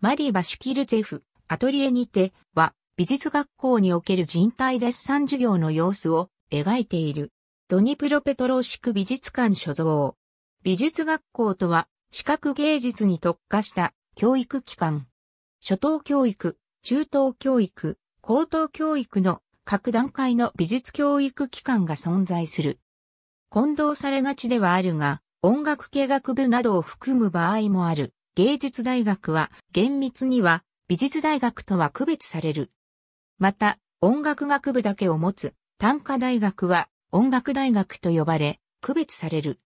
マリ・バシュキルゼフ、アトリエにては、美術学校における人体デッサン授業の様子を描いている。ドニプロペトローシク美術館所蔵。美術学校とは、視覚芸術に特化した教育機関。初等教育、中等教育、高等教育の各段階の美術教育機関が存在する。混同されがちではあるが、音楽系学部などを含む場合もある。芸術大学は厳密には美術大学とは区別される。また、音楽学部だけを持つ短科大学は音楽大学と呼ばれ、区別される。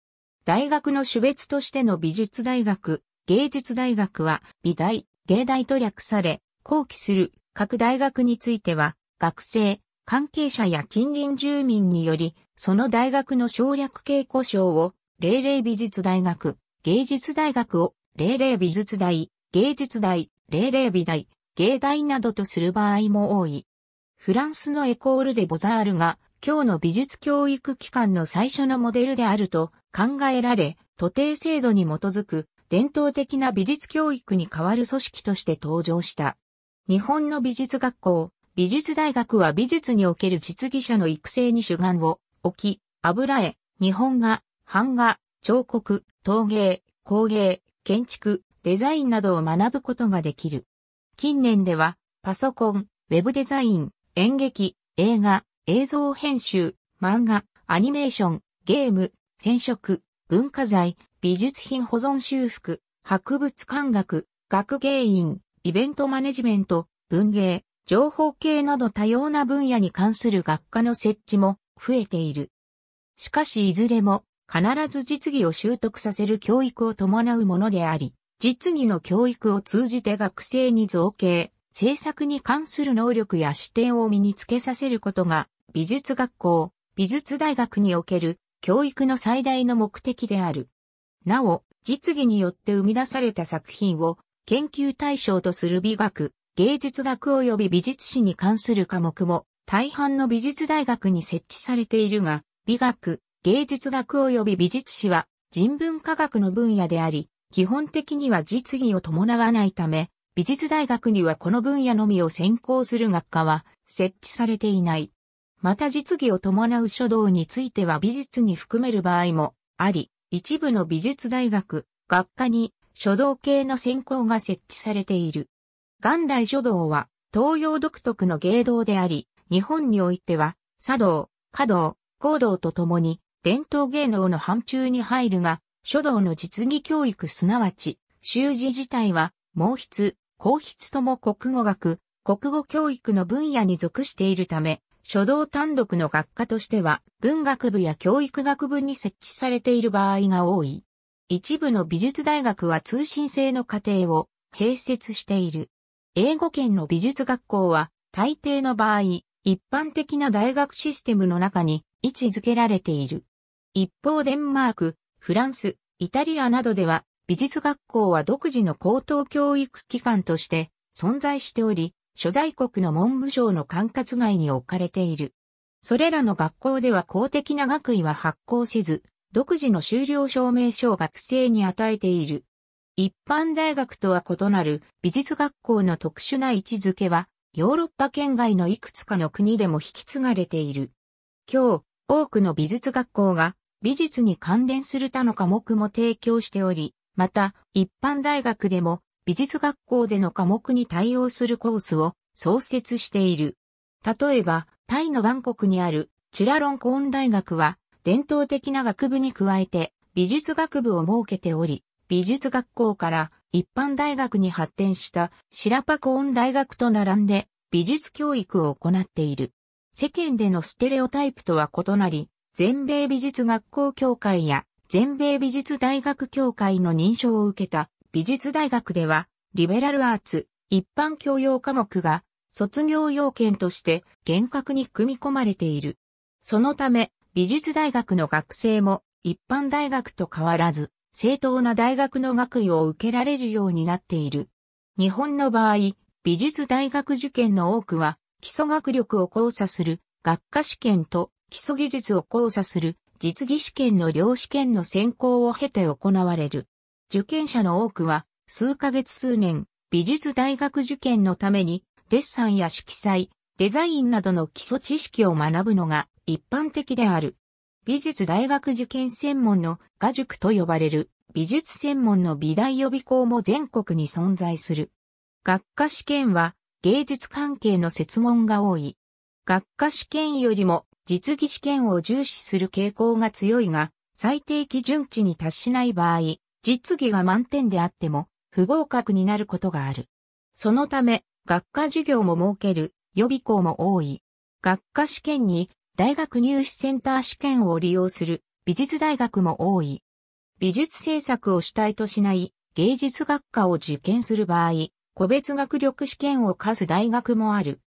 大学の種別としての美術大学、芸術大学は美大、芸大と略され、後期する各大学については、学生、関係者や近隣住民により、その大学の省略系故障を、例々美術大学、芸術大学を霊霊美術大、芸術大、霊霊美大、芸大などとする場合も多い。フランスのエコールでボザールが、今日の美術教育機関の最初のモデルであると考えられ、徒弟制度に基づく伝統的な美術教育に代わる組織として登場した。日本の美術学校、美術大学は美術における実技者の育成に主眼を置き、油絵、日本画、版画、彫刻、陶芸、工芸、建築、デザインなどを学ぶことができる。近年では、パソコン、ウェブデザイン、演劇、映画、映像編集、漫画、アニメーション、ゲーム、染色、文化財、美術品保存修復、博物館学、学芸員、イベントマネジメント、文芸、情報系など多様な分野に関する学科の設置も増えている。しかしいずれも必ず実技を習得させる教育を伴うものであり、実技の教育を通じて学生に造形、制作に関する能力や視点を身につけさせることが、美術学校、美術大学における教育の最大の目的である。なお、実技によって生み出された作品を研究対象とする美学、芸術学及び美術史に関する科目も大半の美術大学に設置されているが、美学、芸術学及び美術史は人文科学の分野であり、基本的には実技を伴わないため、美術大学にはこの分野のみを専攻する学科は設置されていない。また実技を伴う書道については美術に含める場合もあり、一部の美術大学、学科に書道系の専攻が設置されている。元来書道は東洋独特の芸道であり、日本においては茶道、華道、行動とともに伝統芸能の範疇に入るが、書道の実技教育すなわち、習字自体は、毛筆、硬筆とも国語学、国語教育の分野に属しているため、書道単独の学科としては、文学部や教育学部に設置されている場合が多い。一部の美術大学は通信制の課程を併設している。英語圏の美術学校は、大抵の場合、一般的な大学システムの中に位置づけられている。一方デンマーク、フランス、イタリアなどでは美術学校は独自の高等教育機関として存在しており、所在国の文部省の管轄外に置かれている。それらの学校では公的な学位は発行せず、独自の修了証明書を学生に与えている。一般大学とは異なる美術学校の特殊な位置づけは、ヨーロッパ圏外のいくつかの国でも引き継がれている。今日、多くの美術学校が美術に関連する他の科目も提供しており、また、一般大学でも美術学校での科目に対応するコースを創設している。例えば、タイのバンコクにあるチュラロンコーン大学は伝統的な学部に加えて美術学部を設けており、美術学校から一般大学に発展したシラパコーン大学と並んで美術教育を行っている。世間でのステレオタイプとは異なり、全米美術学校協会や全米美術大学協会の認証を受けた美術大学では、リベラルアーツ、一般教養科目が卒業要件として厳格に組み込まれている。そのため、美術大学の学生も一般大学と変わらず、正当な大学の学位を受けられるようになっている。日本の場合、美術大学受験の多くは、基礎学力を交差する学科試験と基礎技術を交差する実技試験の両試験の選考を経て行われる。受験者の多くは数ヶ月数年美術大学受験のためにデッサンや色彩、デザインなどの基礎知識を学ぶのが一般的である。美術大学受験専門の画塾と呼ばれる美術専門の美大予備校も全国に存在する。学科試験は芸術関係の設問が多い。学科試験よりも実技試験を重視する傾向が強いが、最低基準値に達しない場合、実技が満点であっても、不合格になることがある。そのため、学科授業も設ける予備校も多い。学科試験に大学入試センター試験を利用する美術大学も多い。美術制作を主体としない芸術学科を受験する場合、個別学力試験を課す大学もある。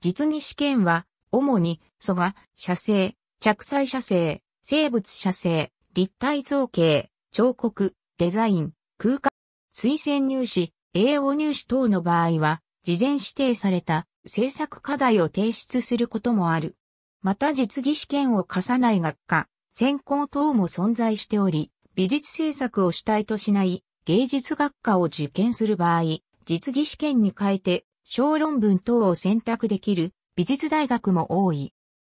実技試験は主に、蘇我、写生、着彩写生、生物写生、立体造形、彫刻、デザイン、空間、推薦入試、栄養入試等の場合は、事前指定された制作課題を提出することもある。また実技試験を課さない学科、専攻等も存在しており、美術制作を主体としない芸術学科を受験する場合、実技試験に変えて小論文等を選択できる美術大学も多い。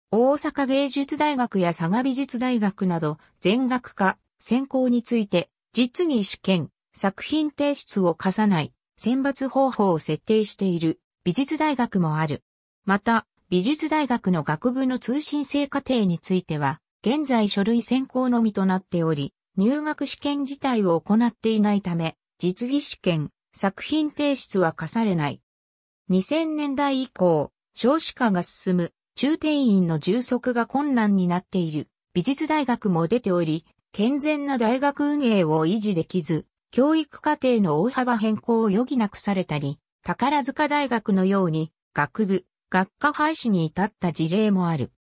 大阪芸術大学や佐賀美術大学など、全学科、専攻について、実技試験、作品提出を課さない、選抜方法を設定している、美術大学もある。また、美術大学の学部の通信制課程については、現在書類選考のみとなっており、入学試験自体を行っていないため、実技試験、作品提出は課されない。2000年代以降、少子化が進む、中定員の充足が困難になっている、美術大学も出ており、健全な大学運営を維持できず、教育課程の大幅変更を余儀なくされたり、宝塚大学のように、学部、学科廃止に至った事例もある。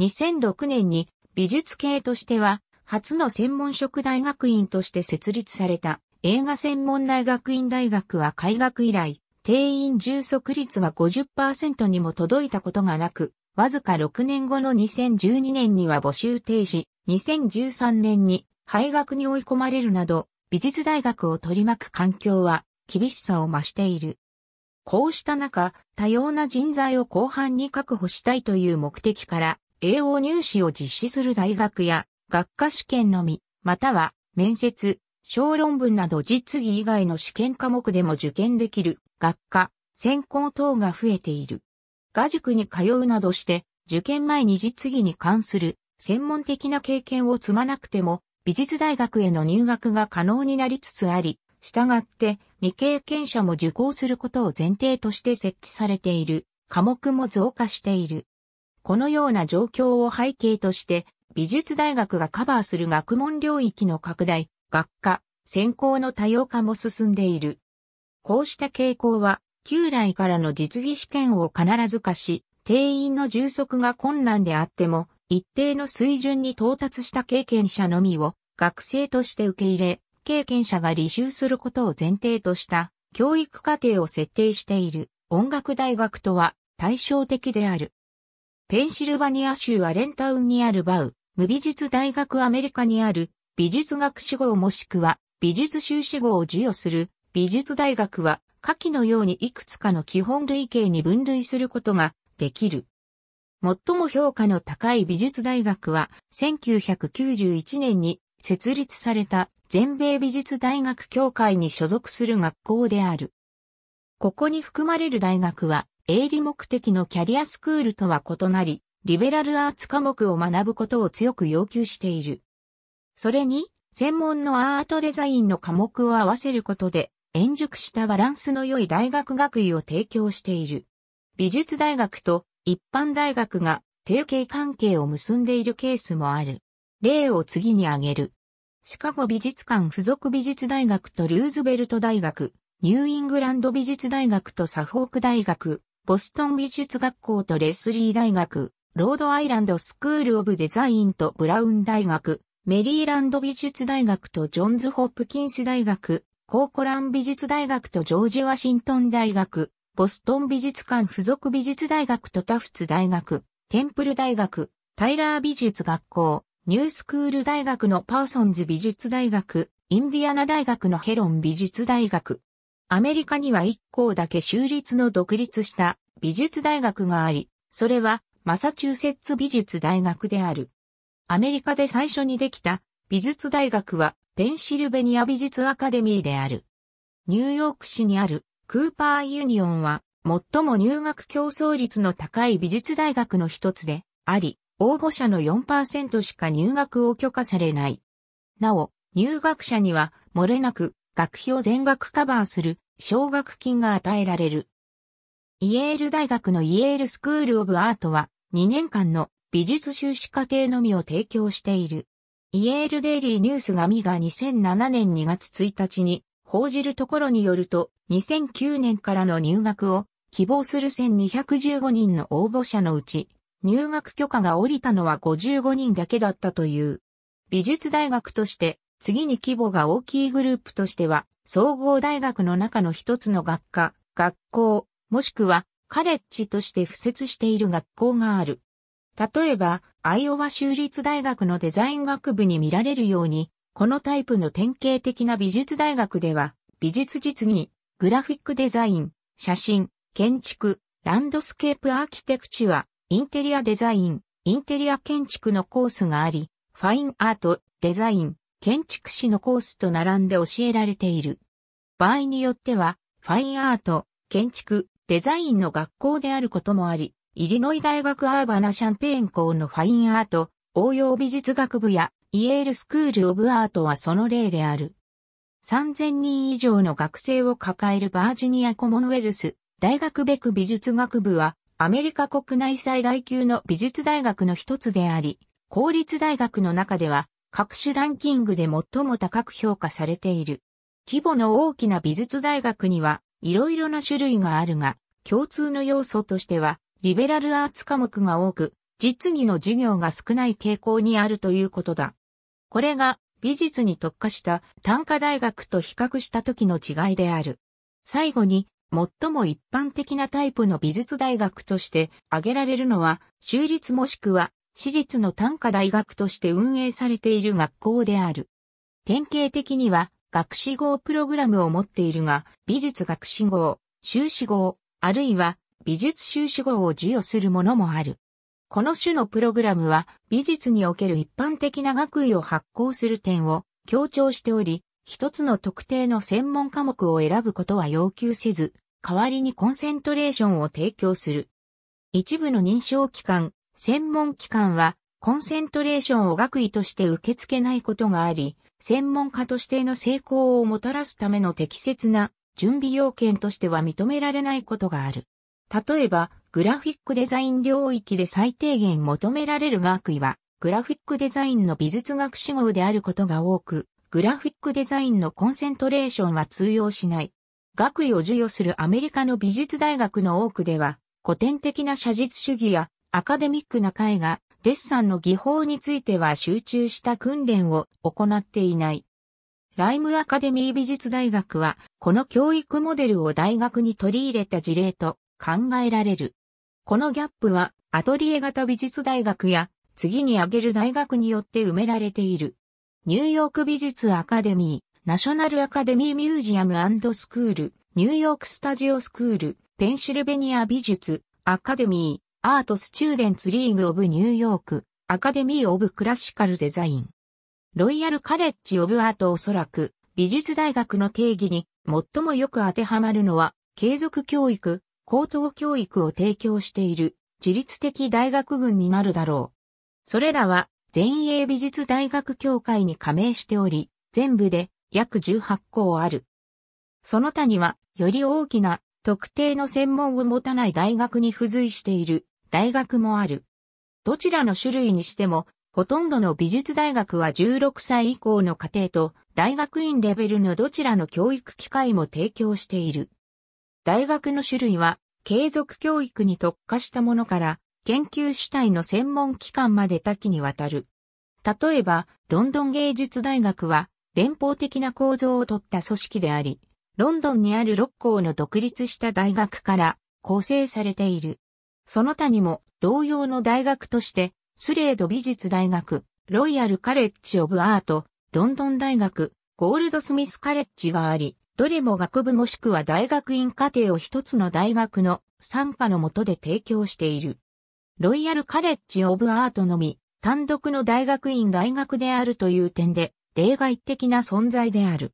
2006年に美術系としては、初の専門職大学院として設立された映画専門大学院大学は開学以来、定員充足率が50%にも届いたことがなく、わずか6年後の2012年には募集停止、2013年に廃学に追い込まれるなど、美術大学を取り巻く環境は厳しさを増している。こうした中、多様な人材を後半に確保したいという目的から、英語入試を実施する大学や、学科試験のみ、または、面接、小論文など実技以外の試験科目でも受験できる学科、専攻等が増えている。画塾に通うなどして、受験前に実技に関する専門的な経験を積まなくても、美術大学への入学が可能になりつつあり、従って未経験者も受講することを前提として設置されている科目も増加している。このような状況を背景として、美術大学がカバーする学問領域の拡大、学科、専攻の多様化も進んでいる。こうした傾向は、旧来からの実技試験を必ず化し、定員の充足が困難であっても、一定の水準に到達した経験者のみを学生として受け入れ、経験者が履修することを前提とした教育課程を設定している音楽大学とは対照的である。ペンシルバニア州アレンタウンにあるバウ、無美術大学アメリカにある美術学士号もしくは美術修士号を授与する美術大学は下記のようにいくつかの基本類型に分類することができる。最も評価の高い美術大学は1991年に設立された全米美術大学協会に所属する学校である。ここに含まれる大学は営利目的のキャリアスクールとは異なり、リベラルアーツ科目を学ぶことを強く要求している。それに、専門のアートデザインの科目を合わせることで、円熟したバランスの良い大学学位を提供している。美術大学と一般大学が提携関係を結んでいるケースもある。例を次に挙げる。シカゴ美術館附属美術大学とルーズベルト大学、ニューイングランド美術大学とサフォーク大学、ボストン美術学校とレスリー大学、ロードアイランドスクールオブデザインとブラウン大学、メリーランド美術大学とジョンズ・ホップキンス大学、コーコラン美術大学とジョージ・ワシントン大学、ボストン美術館附属美術大学とタフツ大学、テンプル大学、タイラー美術学校、ニュースクール大学のパーソンズ美術大学、インディアナ大学のヘロン美術大学。アメリカには一校だけ州立の独立した美術大学があり、それはマサチューセッツ美術大学である。アメリカで最初にできた美術大学はペンシルベニア美術アカデミーである。ニューヨーク市にあるクーパーユニオンは最も入学競争率の高い美術大学の一つであり、応募者の4%しか入学を許可されない。なお、入学者には漏れなく学費を全額カバーする奨学金が与えられる。イエール大学のイエールスクールオブアートは2年間の美術修士課程のみを提供している。イエールデイリーニュースがミが2007年2月1日に報じるところによると、2009年からの入学を希望する1215人の応募者のうち、入学許可が下りたのは55人だけだったという。美術大学として次に規模が大きいグループとしては、総合大学の中の一つの学科、学校、もしくはカレッジとして付設している学校がある。例えば、アイオワ州立大学のデザイン学部に見られるように、このタイプの典型的な美術大学では、美術実技、グラフィックデザイン、写真、建築、ランドスケープアーキテクチュア、インテリアデザイン、インテリア建築のコースがあり、ファインアート、デザイン、建築士のコースと並んで教えられている。場合によっては、ファインアート、建築、デザインの学校であることもあり、イリノイ大学アーバナ・シャンペーン校のファインアート、応用美術学部やイエールスクール・オブ・アートはその例である。3000人以上の学生を抱えるバージニアコモンウェルス大学ベク美術学部はアメリカ国内最大級の美術大学の一つであり、公立大学の中では各種ランキングで最も高く評価されている。規模の大きな美術大学には色々な種類があるが、共通の要素としてはリベラルアーツ科目が多く、実技の授業が少ない傾向にあるということだ。これが美術に特化した短科大学と比較した時の違いである。最後に、最も一般的なタイプの美術大学として挙げられるのは、州立もしくは私立の短科大学として運営されている学校である。典型的には、学士号プログラムを持っているが、美術学士号、修士号、あるいは美術修士号を授与するものもある。この種のプログラムは美術における一般的な学位を発行する点を強調しており、一つの特定の専門科目を選ぶことは要求せず、代わりにコンセントレーションを提供する。一部の認証機関、専門機関はコンセントレーションを学位として受け付けないことがあり、専門家としての成功をもたらすための適切な準備要件としては認められないことがある。例えば、グラフィックデザイン領域で最低限求められる学位は、グラフィックデザインの美術学士号であることが多く、グラフィックデザインのコンセントレーションは通用しない。学位を授与するアメリカの美術大学の多くでは、古典的な写実主義やアカデミックな絵画、デッサンの技法については集中した訓練を行っていない。ライムアカデミー美術大学は、この教育モデルを大学に取り入れた事例と考えられる。このギャップはアトリエ型美術大学や次に挙げる大学によって埋められている。ニューヨーク美術アカデミー、ナショナルアカデミーミュージアムスクール、ニューヨークスタジオスクール、ペンシルベニア美術、アカデミー、アートスチューデンツリーグオブニューヨーク、アカデミーオブクラシカルデザイン。ロイヤルカレッジオブアートおそらく、美術大学の定義に最もよく当てはまるのは、継続教育、高等教育を提供している自律的大学群になるだろう。それらは全英美術大学協会に加盟しており、全部で約18校ある。その他には、より大きな特定の専門を持たない大学に付随している大学もある。どちらの種類にしても、ほとんどの美術大学は16歳以降の家庭と大学院レベルのどちらの教育機会も提供している。大学の種類は、継続教育に特化したものから、研究主体の専門機関まで多岐にわたる。例えば、ロンドン芸術大学は、連邦的な構造をとった組織であり、ロンドンにある6校の独立した大学から構成されている。その他にも、同様の大学として、スレード美術大学、ロイヤルカレッジオブアート、ロンドン大学、ゴールドスミスカレッジがあり、どれも学部もしくは大学院課程を一つの大学の参加のもとで提供している。ロイヤルカレッジ・オブ・アートのみ、単独の大学院大学であるという点で、例外的な存在である。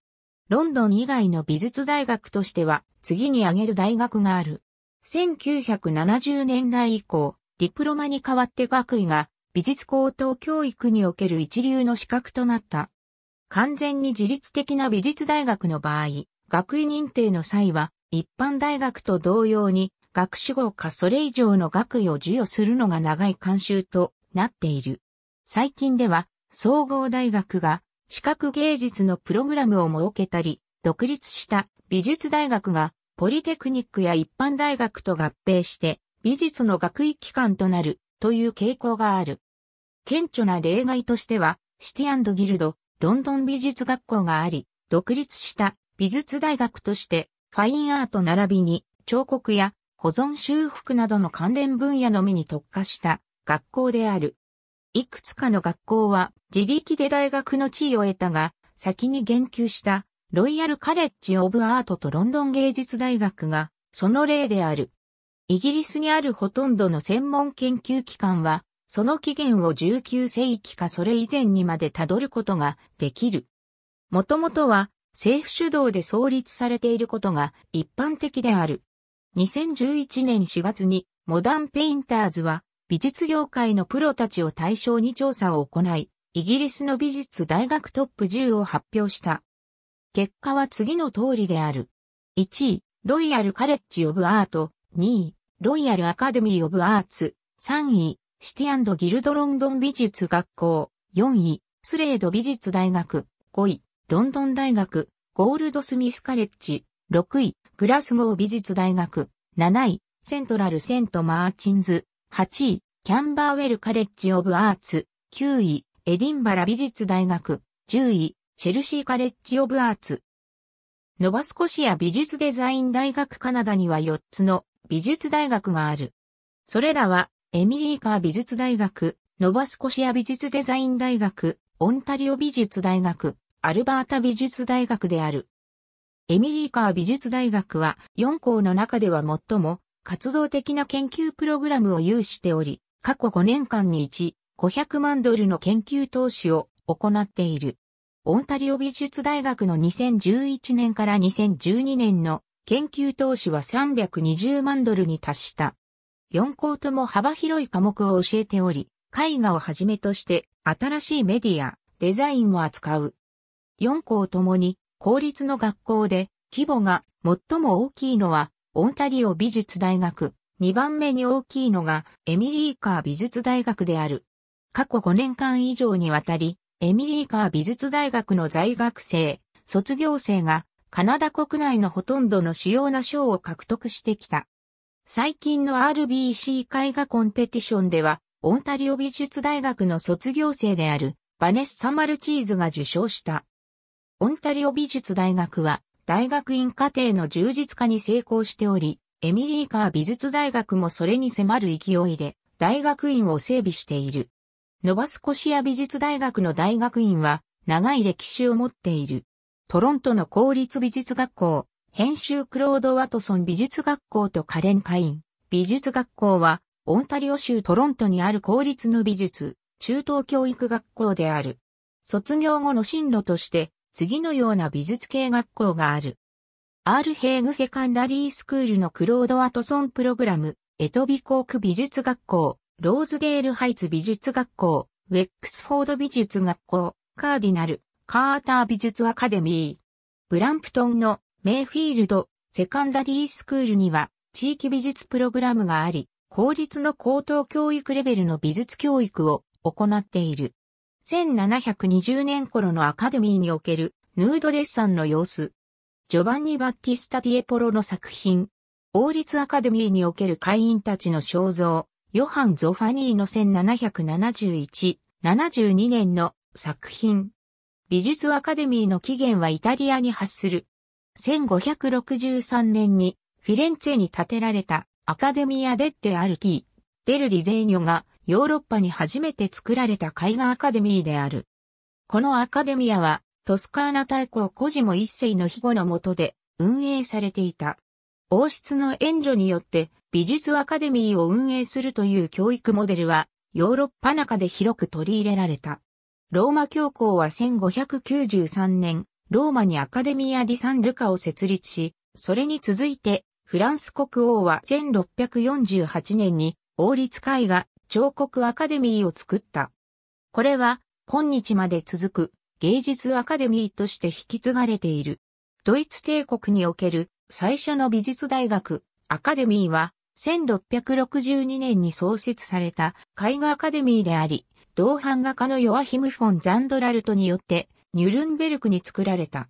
ロンドン以外の美術大学としては、次に挙げる大学がある。1970年代以降、ディプロマに代わって学位が、美術高等教育における一流の資格となった。完全に自律的な美術大学の場合、学位認定の際は、一般大学と同様に、学士号かそれ以上の学位を授与するのが長い慣習となっている。最近では、総合大学が、視覚芸術のプログラムを設けたり、独立した美術大学が、ポリテクニックや一般大学と合併して、美術の学位機関となるという傾向がある。顕著な例外としては、シティギルド、ロンドン美術学校があり、独立した美術大学としてファインアート並びに彫刻や保存修復などの関連分野のみに特化した学校である。いくつかの学校は自力で大学の地位を得たが、先に言及したロイヤルカレッジ・オブ・アートとロンドン芸術大学がその例である。イギリスにあるほとんどの専門研究機関はその起源を19世紀かそれ以前にまでたどることができる。もともとは政府主導で創立されていることが一般的である。2011年4月にモダンペインターズは美術業界のプロたちを対象に調査を行い、イギリスの美術大学トップ10を発表した。結果は次の通りである。1位、ロイヤルカレッジオブアート。2位、ロイヤルアカデミーオブアーツ。3位、シティギルドロンドン美術学校、4位、スレード美術大学、5位、ロンドン大学、ゴールドスミスカレッジ、6位、グラスゴー美術大学、7位、セントラルセントマーチンズ、8位、キャンバーウェルカレッジオブアーツ、9位、エディンバラ美術大学、10位、チェルシーカレッジオブアーツ。ノバスコシア美術デザイン大学カナダには4つの美術大学がある。それらはエミリーカー美術大学、ノバスコシア美術デザイン大学、オンタリオ美術大学、アルバータ美術大学である。エミリーカー美術大学は4校の中では最も活動的な研究プログラムを有しており、過去5年間に1、500万ドルの研究投資を行っている。オンタリオ美術大学の2011年から2012年の研究投資は320万ドルに達した。4校とも幅広い科目を教えており、絵画をはじめとして新しいメディア、デザインを扱う。4校ともに公立の学校で規模が最も大きいのはオンタリオ美術大学、2番目に大きいのがエミリーカー美術大学である。過去5年間以上にわたり、エミリーカー美術大学の在学生、卒業生がカナダ国内のほとんどの主要な賞を獲得してきた。最近の RBC 絵画コンペティションでは、オンタリオ美術大学の卒業生であるバネッサ・マルチーズが受賞した。オンタリオ美術大学は大学院課程の充実化に成功しており、エミリー・カー美術大学もそれに迫る勢いで大学院を整備している。ノバスコシア美術大学の大学院は長い歴史を持っている。トロントの公立美術学校、編集クロード・ワトソン美術学校とカレン・カイン。美術学校は、オンタリオ州トロントにある公立の美術、中等教育学校である。卒業後の進路として、次のような美術系学校がある。アール・ヘーグ・セカンダリースクールのクロード・ワトソンプログラム、エトビコーク美術学校、ローズデール・ハイツ美術学校、ウェックスフォード美術学校、カーディナル、カーター美術アカデミー。ブランプトンのメイフィールド、セカンダリースクールには地域美術プログラムがあり、公立の高等教育レベルの美術教育を行っている。1720年頃のアカデミーにおけるヌードデッサンの様子。ジョバンニ・バッティスタ・ディエポロの作品。王立アカデミーにおける会員たちの肖像。ヨハン・ゾファニーの1771、72年の作品。美術アカデミーの起源はイタリアに発する1563年にフィレンツェに建てられたアカデミア・デッレ・アルキー、デル・リゼーニョがヨーロッパに初めて作られた絵画アカデミーである。このアカデミアはトスカーナ大公コジモ一世の庇護の下で運営されていた。王室の援助によって美術アカデミーを運営するという教育モデルはヨーロッパ中で広く取り入れられた。ローマ教皇は1593年、ローマにアカデミア・ディ・サン・ルカを設立し、それに続いて、フランス国王は1648年に王立絵画彫刻アカデミーを作った。これは今日まで続く芸術アカデミーとして引き継がれている。ドイツ帝国における最初の美術大学アカデミーは1662年に創設された絵画アカデミーであり、同伴画家のヨアヒム・フォン・ザンドラルトによってニュルンベルクに作られた。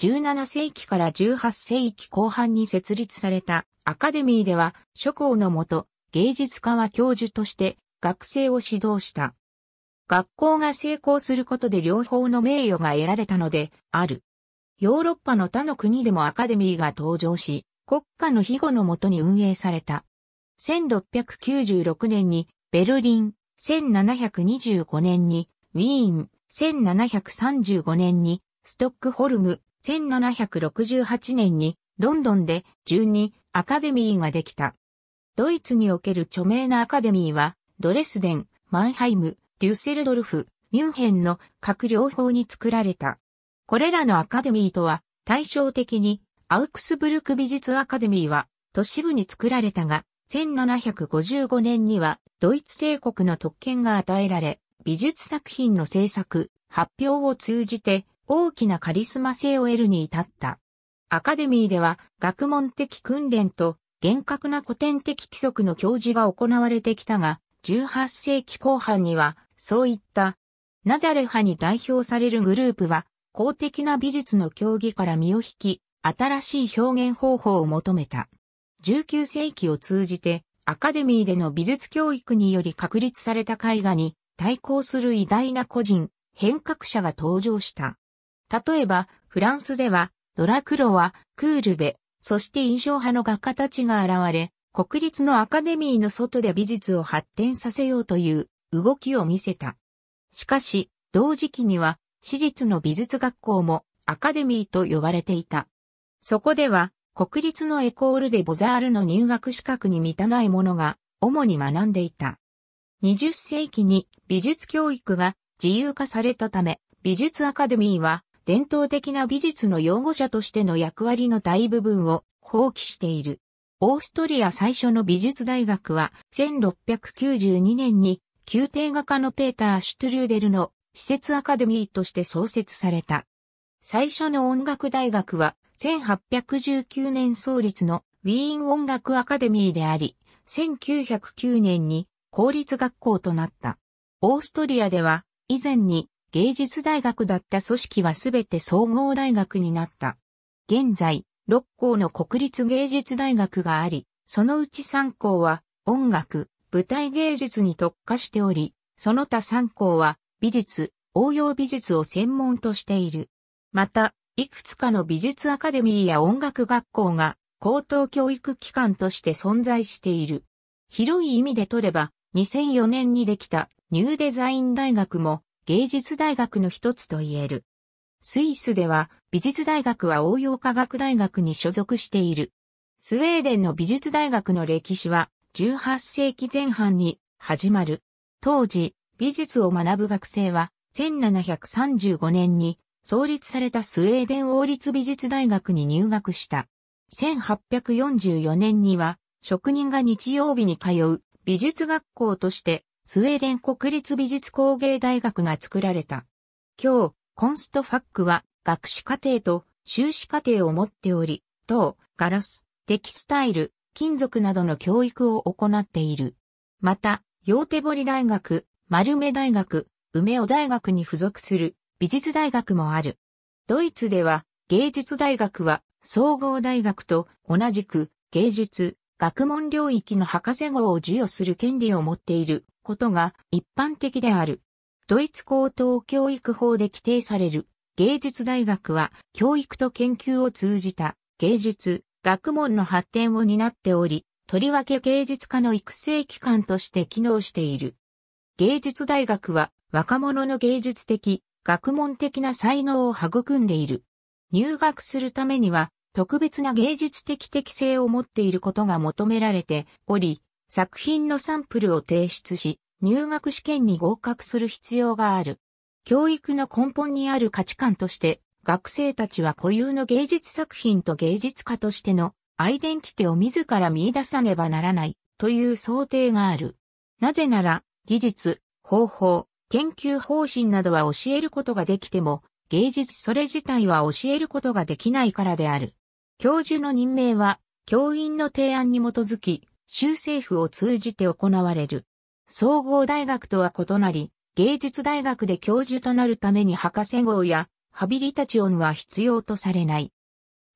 17世紀から18世紀後半に設立されたアカデミーでは諸校のもと芸術家は教授として学生を指導した。学校が成功することで両方の名誉が得られたのである。ヨーロッパの他の国でもアカデミーが登場し、国家の庇護のもとに運営された。1696年にベルリン、1725年にウィーン、1735年にストックホルム、1768年にロンドンで12アカデミーができた。ドイツにおける著名なアカデミーは、ドレスデン、マンハイム、デュッセルドルフ、ミュンヘンの各両方に作られた。これらのアカデミーとは対照的にアウクスブルク美術アカデミーは都市部に作られたが1755年にはドイツ帝国の特権が与えられ美術作品の制作、発表を通じて大きなカリスマ性を得るに至った。アカデミーでは学問的訓練と厳格な古典的規則の教授が行われてきたが、18世紀後半にはそういったナザレ派に代表されるグループは公的な美術の競技から身を引き、新しい表現方法を求めた。19世紀を通じてアカデミーでの美術教育により確立された絵画に対抗する偉大な個人、変革者が登場した。例えば、フランスでは、ドラクロは、クールベ、そして印象派の画家たちが現れ、国立のアカデミーの外で美術を発展させようという動きを見せた。しかし、同時期には、私立の美術学校もアカデミーと呼ばれていた。そこでは、国立のエコールでボザールの入学資格に満たない者が、主に学んでいた。20世紀に美術教育が自由化されたため、美術アカデミーは伝統的な美術の擁護者としての役割の大部分を放棄している。オーストリア最初の美術大学は1692年に宮廷画家のペーター・シュトゥルーデルの施設アカデミーとして創設された。最初の音楽大学は1819年創立のウィーン音楽アカデミーであり、1909年に公立学校となった。オーストリアでは、以前に芸術大学だった組織はすべて総合大学になった。現在、6校の国立芸術大学があり、そのうち3校は音楽、舞台芸術に特化しており、その他3校は美術、応用美術を専門としている。また、いくつかの美術アカデミーや音楽学校が高等教育機関として存在している。広い意味で取れば、2004年にできたニューデザイン大学も芸術大学の一つと言える。スイスでは美術大学は応用科学大学に所属している。スウェーデンの美術大学の歴史は18世紀前半に始まる。当時、美術を学ぶ学生は1735年に創立されたスウェーデン王立美術大学に入学した。1844年には職人が日曜日に通う美術学校として、スウェーデン国立美術工芸大学が作られた。今日、コンストファックは、学士課程と修士課程を持っており、等、ガラス、テキスタイル、金属などの教育を行っている。また、ヨーテボリ大学、丸目大学、梅尾大学に付属する美術大学もある。ドイツでは芸術大学は総合大学と同じく芸術、学問領域の博士号を授与する権利を持っていることが一般的である。ドイツ高等教育法で規定される芸術大学は教育と研究を通じた芸術、学問の発展を担っており、とりわけ芸術家の育成機関として機能している。芸術大学は若者の芸術的、学問的な才能を育んでいる。入学するためには特別な芸術的適性を持っていることが求められており、作品のサンプルを提出し、入学試験に合格する必要がある。教育の根本にある価値観として、学生たちは固有の芸術作品と芸術家としてのアイデンティテを自ら見出さねばならないという想定がある。なぜなら、技術、方法、研究方針などは教えることができても、芸術それ自体は教えることができないからである。教授の任命は、教員の提案に基づき、州政府を通じて行われる。総合大学とは異なり、芸術大学で教授となるために博士号やハビリタチオンは必要とされない。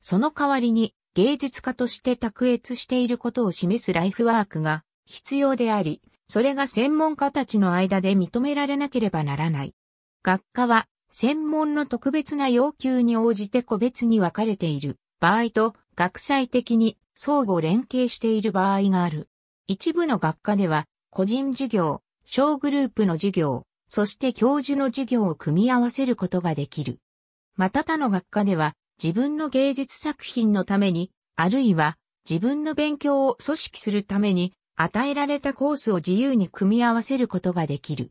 その代わりに芸術家として卓越していることを示すライフワークが必要であり、それが専門家たちの間で認められなければならない。学科は専門の特別な要求に応じて個別に分かれている。場合と学際的に相互連携している場合がある。一部の学科では、個人授業、小グループの授業、そして教授の授業を組み合わせることができる。また他の学科では、自分の芸術作品のために、あるいは自分の勉強を組織するために、与えられたコースを自由に組み合わせることができる。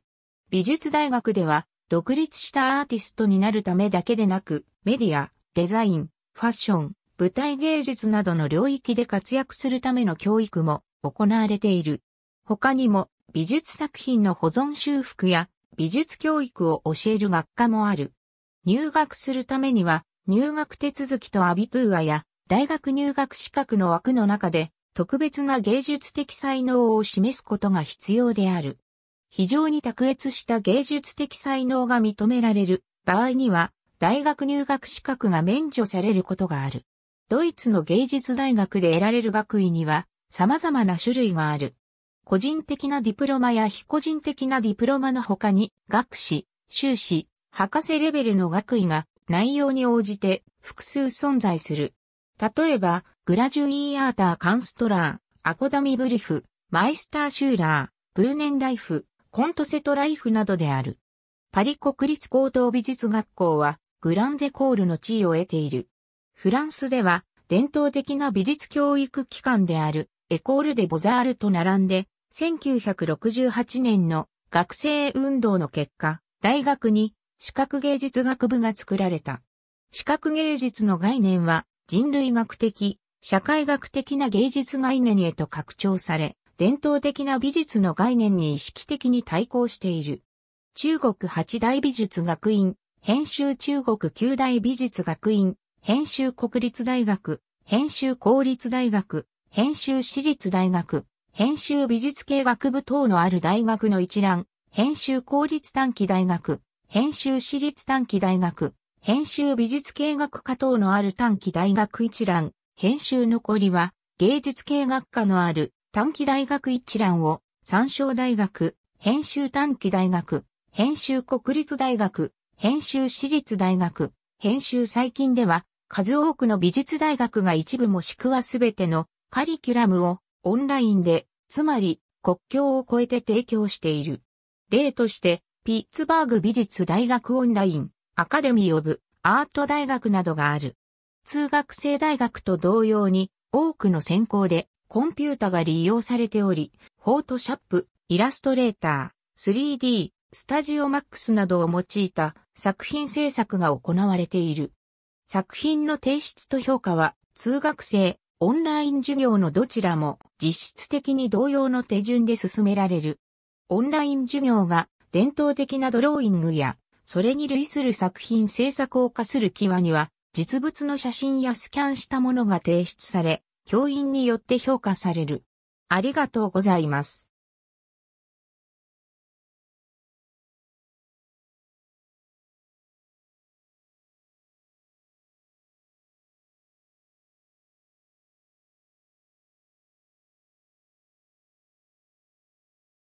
美術大学では、独立したアーティストになるためだけでなく、メディア、デザイン、ファッション、舞台芸術などの領域で活躍するための教育も行われている。他にも美術作品の保存修復や美術教育を教える学科もある。入学するためには入学手続きとアビトゥーアや大学入学資格の枠の中で特別な芸術的才能を示すことが必要である。非常に卓越した芸術的才能が認められる場合には大学入学資格が免除されることがある。ドイツの芸術大学で得られる学位には様々な種類がある。個人的なディプロマや非個人的なディプロマの他に、学士、修士、博士レベルの学位が内容に応じて複数存在する。例えば、グラジュイーアーター・カンストラー、アコダミブリフ、マイスター・シューラー、ブーネンライフ、コントセトライフなどである。パリ国立高等美術学校は、グランゼコールの地位を得ている。フランスでは伝統的な美術教育機関であるエコールデ・ボザールと並んで1968年の学生運動の結果、大学に視覚芸術学部が作られた。視覚芸術の概念は人類学的、社会学的な芸術概念へと拡張され、伝統的な美術の概念に意識的に対抗している。中国八大美術学院、編集中国九大美術学院、編集国立大学、編集公立大学、編集私立大学、編集美術系学部等のある大学の一覧、編集公立短期大学、編集私立短期大学、編集美術系学科等のある短期大学一覧、編集残りは芸術系学科のある短期大学一覧を参照大学、編集短期大学、編集国立大学、編集私立大学、編集最近では、数多くの美術大学が一部もしくはすべてのカリキュラムをオンラインで、つまり国境を越えて提供している。例として、ピッツバーグ美術大学オンライン、アカデミーオブ、アート大学などがある。通学生大学と同様に、多くの専攻でコンピュータが利用されており、フォートシャップ、イラストレーター、3D、スタジオマックスなどを用いた作品制作が行われている。作品の提出と評価は、通学生、オンライン授業のどちらも実質的に同様の手順で進められる。オンライン授業が伝統的なドローイングや、それに類する作品制作を課する際には、実物の写真やスキャンしたものが提出され、教員によって評価される。ありがとうございます。